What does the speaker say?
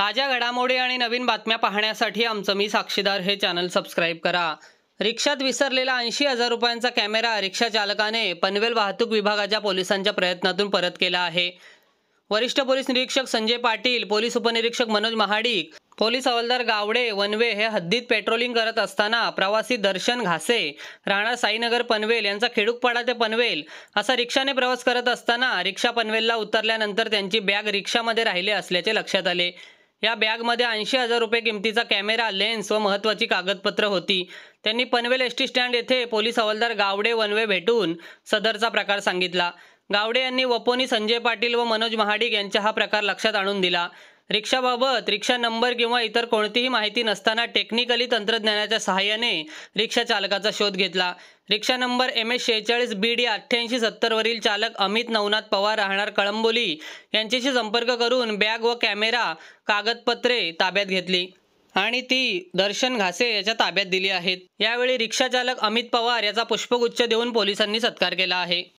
ताज्या घडामोडी आणि नवीन बातम्या पाहण्यासाठी आमचं मी साक्षीदार हे चॅनल सबस्क्राईब करा रिक्षात विसरलेला ऐंशी हजार रुपयांचा कॅमेरा रिक्षा चालकाने पनवेल वाहतूक विभागाच्या पोलिसांच्या प्रयत्नातून परत केला आहे वरिष्ठ पोलीस निरीक्षक संजय पाटील पोलीस उपनिरीक्षक मनोज महाडिक पोलीस हवालदार गावडे वनवे हे हद्दीत पेट्रोलिंग करत असताना प्रवासी दर्शन घासे राणा साईनगर पनवेल यांचा खेडूकपाडा ते पनवेल असा रिक्षाने प्रवास करत असताना रिक्षा पनवेलला उतरल्यानंतर त्यांची बॅग रिक्षामध्ये राहिली असल्याचे लक्षात आले या बॅगमध्ये ऐंशी हजार रुपये किमतीचा कॅमेरा लेन्स व महत्त्वाची कागदपत्र होती त्यांनी पनवेल एस स्टँड येथे पोलीस हवालदार गावडे वनवे भेटून सदरचा प्रकार सांगितला गावडे यांनी वपोनी संजय पाटील व मनोज महाडिक यांच्या हा प्रकार लक्षात आणून दिला रिक्षाबाबत रिक्षा नंबर किंवा इतर कोणतीही माहिती नसताना टेक्निकली तंत्रज्ञानाच्या सहाय्याने रिक्षा चालकाचा शोध घेतला रिक्षा नंबर एम एस शेहेचाळीस बी डी अठ्ठ्याऐंशी सत्तरवरील चालक अमित नवनाथ पवार राहणार कळंबोली यांच्याशी संपर्क करून बॅग व कॅमेरा कागदपत्रे ताब्यात घेतली आणि ती दर्शन घासे याच्या ताब्यात दिली आहेत यावेळी रिक्षाचालक अमित पवार याचा पुष्पगुच्छ देऊन पोलिसांनी सत्कार केला आहे